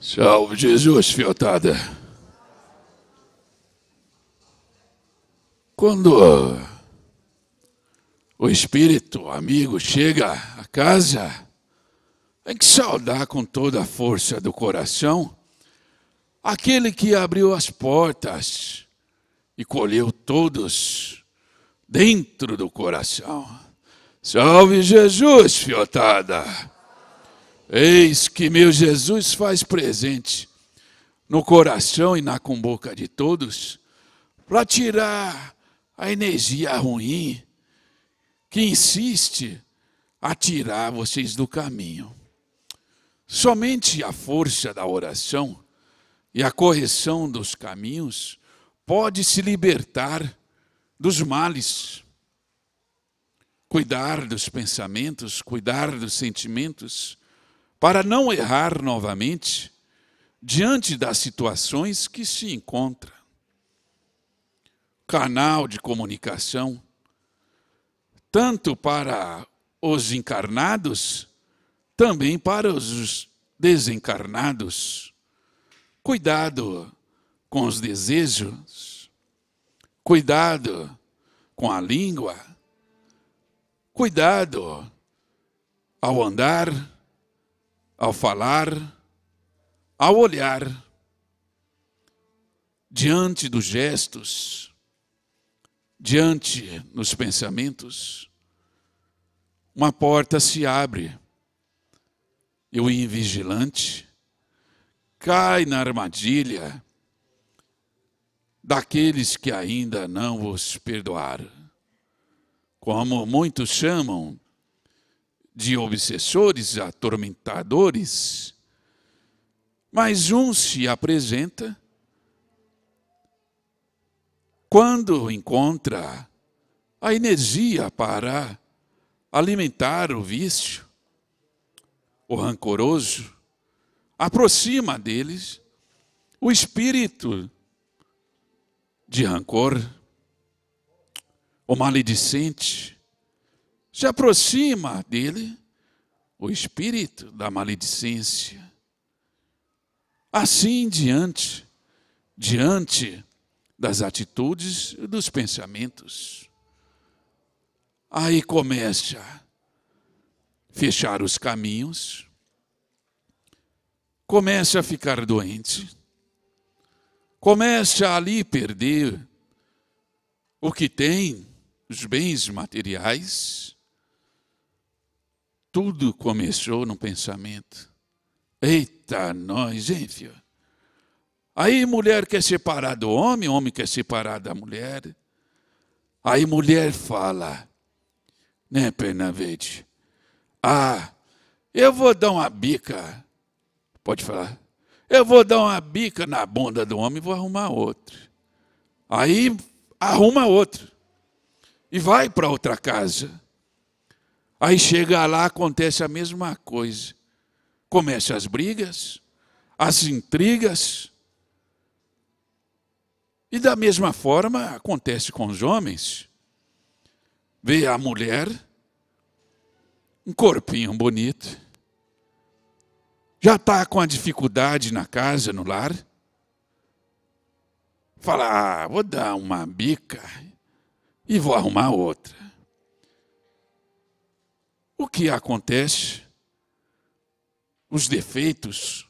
Salve Jesus, fiotada. Quando o espírito amigo chega a casa, tem que saudar com toda a força do coração aquele que abriu as portas e colheu todos dentro do coração. Salve Jesus, fiotada! Eis que meu Jesus faz presente no coração e na boca de todos, para tirar a energia ruim que insiste a tirar vocês do caminho. Somente a força da oração e a correção dos caminhos pode se libertar dos males cuidar dos pensamentos, cuidar dos sentimentos, para não errar novamente diante das situações que se encontra. Canal de comunicação, tanto para os encarnados, também para os desencarnados. Cuidado com os desejos, cuidado com a língua Cuidado ao andar, ao falar, ao olhar, diante dos gestos, diante dos pensamentos, uma porta se abre e o invigilante cai na armadilha daqueles que ainda não os perdoaram como muitos chamam, de obsessores, atormentadores, mas um se apresenta quando encontra a energia para alimentar o vício, o rancoroso, aproxima deles o espírito de rancor o maledicente, se aproxima dele o espírito da maledicência. Assim diante, diante das atitudes e dos pensamentos. Aí começa a fechar os caminhos, começa a ficar doente, começa ali perder o que tem os bens materiais, tudo começou no pensamento. Eita, nós, hein, filho? Aí mulher quer separar do homem, homem quer separar da mulher. Aí mulher fala, né, Pernavete? Ah, eu vou dar uma bica. Pode falar. Eu vou dar uma bica na bunda do homem e vou arrumar outro. Aí arruma outro e vai para outra casa. Aí chega lá, acontece a mesma coisa. começam as brigas, as intrigas. E da mesma forma acontece com os homens. Vê a mulher, um corpinho bonito, já está com a dificuldade na casa, no lar. Fala, ah, vou dar uma bica e vou arrumar outra. O que acontece? Os defeitos,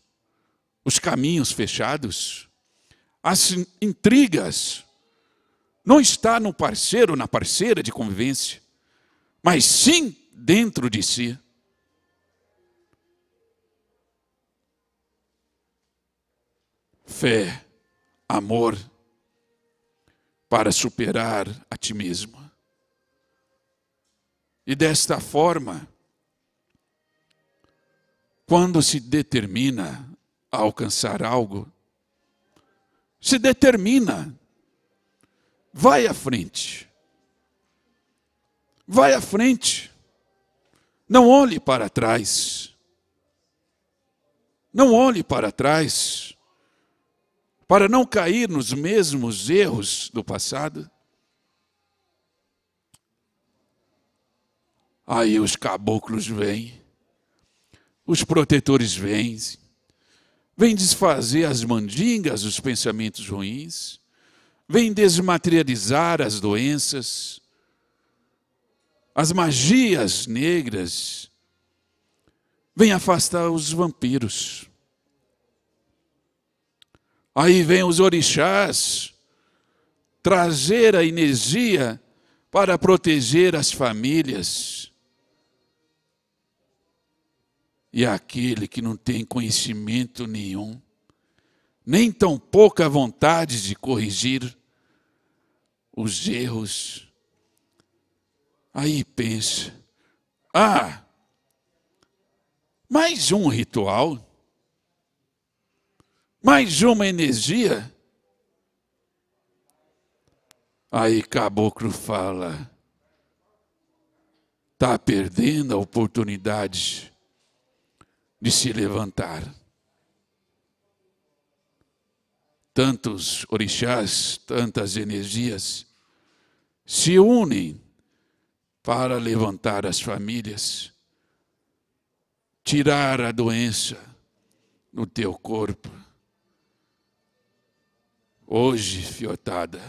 os caminhos fechados, as intrigas, não está no parceiro, na parceira de convivência, mas sim dentro de si. Fé, amor, para superar a ti mesmo. E desta forma, quando se determina a alcançar algo, se determina, vai à frente. Vai à frente. Não olhe para trás. Não olhe para trás para não cair nos mesmos erros do passado? Aí os caboclos vêm, os protetores vêm, vêm desfazer as mandingas, os pensamentos ruins, vêm desmaterializar as doenças, as magias negras, vêm afastar os vampiros. Aí vem os orixás trazer a energia para proteger as famílias. E aquele que não tem conhecimento nenhum, nem tão pouca vontade de corrigir os erros, aí pensa: ah, mais um ritual? mais uma energia? Aí caboclo fala, está perdendo a oportunidade de se levantar. Tantos orixás, tantas energias se unem para levantar as famílias, tirar a doença no teu corpo Hoje, fiotada,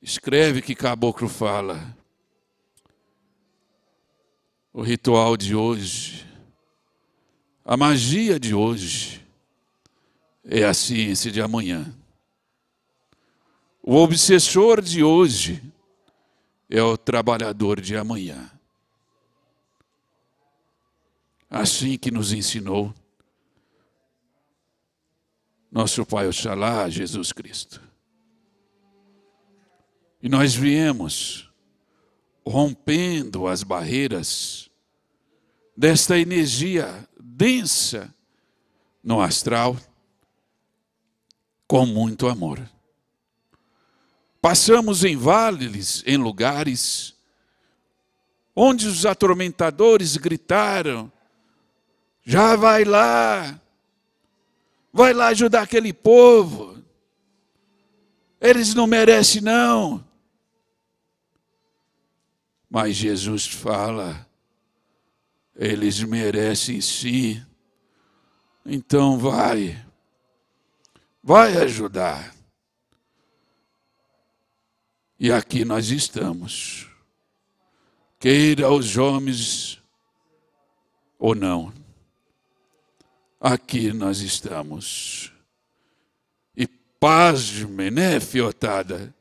escreve que caboclo fala. O ritual de hoje, a magia de hoje, é a ciência de amanhã. O obsessor de hoje é o trabalhador de amanhã. Assim que nos ensinou nosso Pai Oxalá, Jesus Cristo. E nós viemos rompendo as barreiras desta energia densa no astral com muito amor. Passamos em vales, em lugares onde os atormentadores gritaram: já vai lá, Vai lá ajudar aquele povo. Eles não merecem, não. Mas Jesus fala: eles merecem sim. Então vai, vai ajudar. E aqui nós estamos. Queira os homens ou não aqui nós estamos. E pasme, né, fiotada?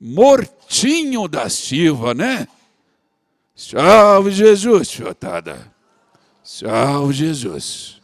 Mortinho da Silva, né? Salve Jesus, fiotada. Salve Jesus.